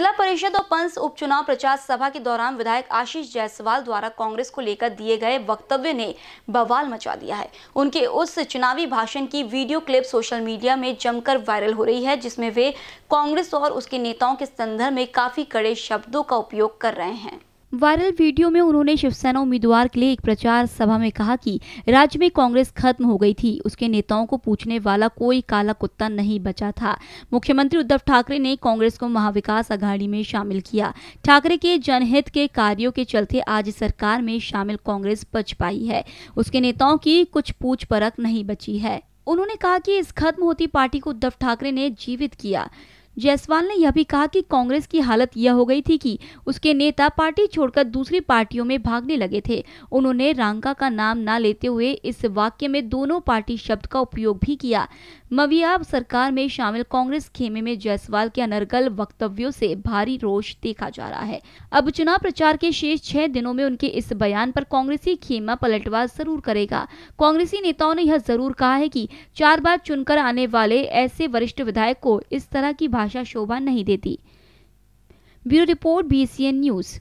जिला परिषद और पंच उपचुनाव प्रचार सभा के दौरान विधायक आशीष जायसवाल द्वारा कांग्रेस को लेकर दिए गए वक्तव्य ने बवाल मचा दिया है उनके उस चुनावी भाषण की वीडियो क्लिप सोशल मीडिया में जमकर वायरल हो रही है जिसमें वे कांग्रेस और उसके नेताओं के संदर्भ में काफी कड़े शब्दों का उपयोग कर रहे हैं वायरल वीडियो में उन्होंने शिवसेना उम्मीदवार के लिए एक प्रचार सभा में कहा कि राज्य में कांग्रेस खत्म हो गई थी उसके नेताओं को पूछने वाला कोई काला कुत्ता नहीं बचा था मुख्यमंत्री उद्धव ठाकरे ने कांग्रेस को महाविकास अघाड़ी में शामिल किया ठाकरे के जनहित के कार्यों के चलते आज सरकार में शामिल कांग्रेस बच पाई है उसके नेताओं की कुछ पूछ परख नहीं बची है उन्होंने कहा की इस खत्म होती पार्टी को उद्धव ठाकरे ने जीवित किया जायसवाल ने यह भी कहा कि कांग्रेस की हालत यह हो गई थी कि उसके नेता पार्टी छोड़कर दूसरी पार्टियों में भागने लगे थे उन्होंने रांका का नाम ना लेते हुए इस वाक्य में दोनों पार्टी शब्द का उपयोग भी किया मवियाब सरकार में शामिल कांग्रेस खेमे में जायसवाल के अनर्गल वक्तव्यों से भारी रोष देखा जा रहा है अब चुनाव प्रचार के शेष छह दिनों में उनके इस बयान पर कांग्रेसी खेमा पलटवार जरूर करेगा कांग्रेसी नेताओं ने यह जरूर कहा है की चार बार चुनकर आने वाले ऐसे वरिष्ठ विधायक को इस तरह की भाषा भाषा शोभा नहीं देती ब्यूरो रिपोर्ट बी न्यूज़